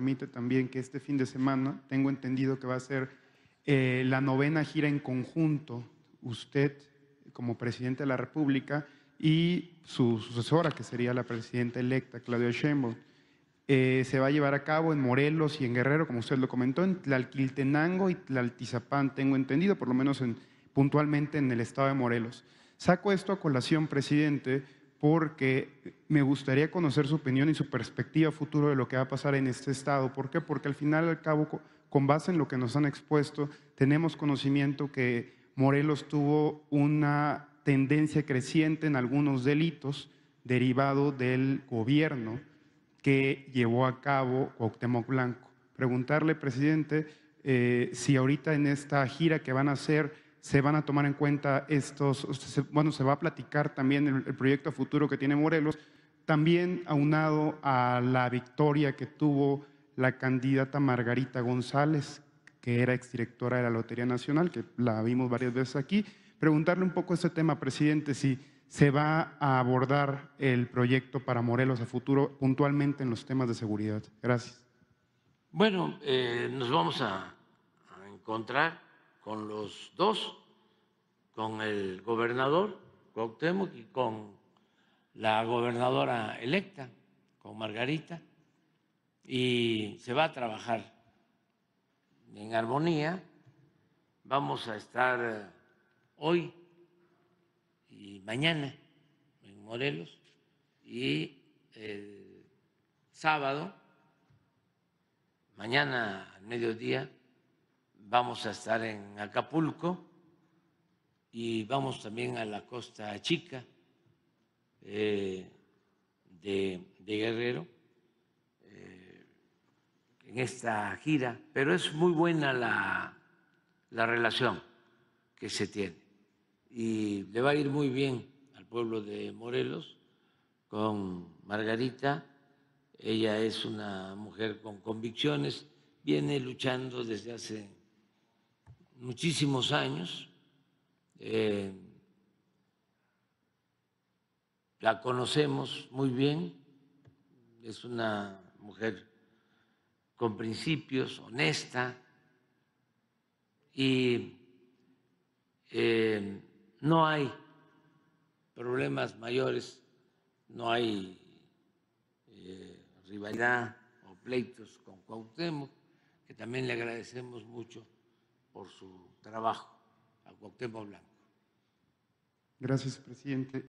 permite también que este fin de semana, tengo entendido que va a ser eh, la novena gira en conjunto, usted como presidente de la República y su sucesora, que sería la presidenta electa, Claudia Sheinbaum. Eh, se va a llevar a cabo en Morelos y en Guerrero, como usted lo comentó, en Tlalquiltenango y Tlaltizapán, tengo entendido, por lo menos puntualmente en el estado de Morelos. Saco esto a colación, presidente, porque me gustaría conocer su opinión y su perspectiva futuro de lo que va a pasar en este estado. ¿Por qué? Porque al final, al cabo, con base en lo que nos han expuesto, tenemos conocimiento que Morelos tuvo una tendencia creciente en algunos delitos derivado del gobierno que llevó a cabo Cuauhtémoc Blanco. Preguntarle, presidente, eh, si ahorita en esta gira que van a hacer se van a tomar en cuenta estos, bueno, se va a platicar también el, proyecto a futuro que tiene Morelos, también aunado a la victoria que tuvo la candidata Margarita González, que era exdirectora de la Lotería Nacional, que la vimos varias veces aquí, preguntarle un poco este tema, presidente, si se va a abordar el proyecto para Morelos a futuro puntualmente en los temas de seguridad. Gracias. Bueno, eh, nos vamos a encontrar con los dos, con el gobernador Cuauhtémoc y con la gobernadora electa, con Margarita, y se va a trabajar en armonía. Vamos a estar eh, hoy y mañana en Morelos y el sábado, mañana al mediodía vamos a estar en Acapulco y vamos también a la Costa Chica eh, de, Guerrero eh, en esta gira, pero es muy buena la relación que se tiene y le va a ir muy bien al pueblo de Morelos con Margarita. Ella es una mujer con convicciones, viene luchando desde hace muchísimos años. Eh, la conocemos muy bien, es una mujer con principios, honesta, y eh, no hay problemas mayores, no hay eh, rivalidad o pleitos con Cuauhtémoc, que también le agradecemos mucho por su trabajo a Cuauhtémoc Blanco. Gracias, presidente.